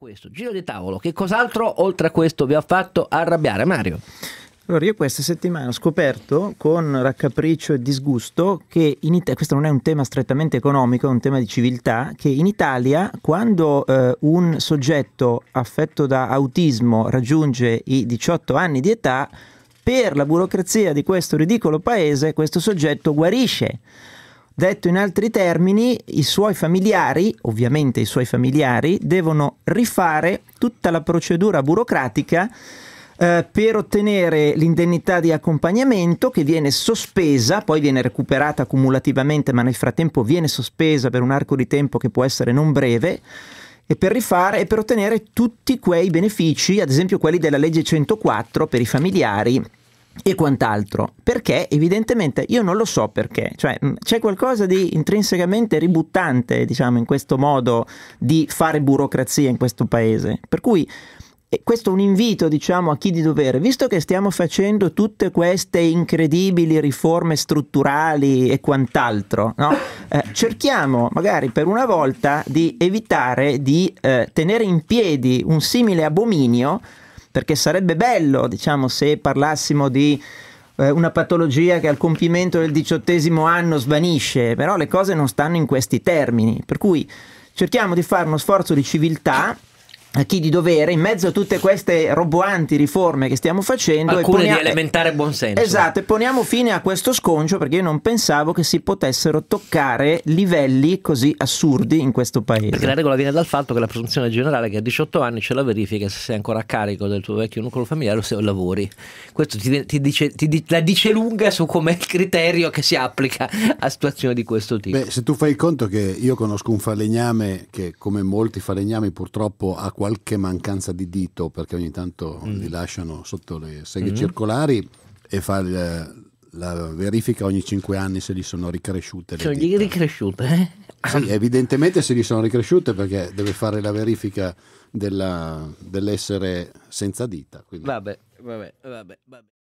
Questo giro di tavolo, che cos'altro oltre a questo vi ha fatto arrabbiare Mario? Allora, io questa settimana ho scoperto con raccapriccio e disgusto che in Italia, questo non è un tema strettamente economico, è un tema di civiltà, che in Italia quando eh, un soggetto affetto da autismo raggiunge i 18 anni di età, per la burocrazia di questo ridicolo paese questo soggetto guarisce. Detto in altri termini, i suoi familiari, ovviamente i suoi familiari, devono rifare tutta la procedura burocratica eh, per ottenere l'indennità di accompagnamento che viene sospesa, poi viene recuperata cumulativamente, ma nel frattempo viene sospesa per un arco di tempo che può essere non breve e per rifare e per ottenere tutti quei benefici, ad esempio quelli della legge 104 per i familiari e quant'altro, perché evidentemente io non lo so perché, cioè mm, c'è qualcosa di intrinsecamente ributtante, diciamo, in questo modo di fare burocrazia in questo paese. Per cui e eh, questo è un invito, diciamo, a chi di dovere, visto che stiamo facendo tutte queste incredibili riforme strutturali e quant'altro, no? eh, cerchiamo magari per una volta di evitare di eh, tenere in piedi un simile abominio perché sarebbe bello, diciamo, se parlassimo di eh, una patologia che al compimento del diciottesimo anno svanisce, però le cose non stanno in questi termini, per cui cerchiamo di fare uno sforzo di civiltà eh, chi di dovere in mezzo a tutte queste roboanti riforme che stiamo facendo alcune ponia- di elementare buonsenso esatto e poniamo fine a questo sconcio perché io non pensavo che si potessero toccare livelli così assurdi in questo paese perché la regola viene dal fatto che la presunzione generale è che a 18 anni c'è la verifica se sei ancora a carico del tuo vecchio nucleo familiare o se lavori questo ti, ti dice, ti, la dice lunga su com'è il criterio che si applica a situazioni di questo tipo Beh, se tu fai il conto che io conosco un falegname che come molti falegnami purtroppo ha qualche mancanza di dito perché ogni tanto mm. li lasciano sotto le seghe mm. circolari e fa il, la verifica ogni 5 anni se li sono ricresciute le sono cioè, dita. ricresciute eh? sì evidentemente se li sono ricresciute perché deve fare la verifica della, dell'essere senza dita quindi. vabbè vabbè vabbè, vabbè.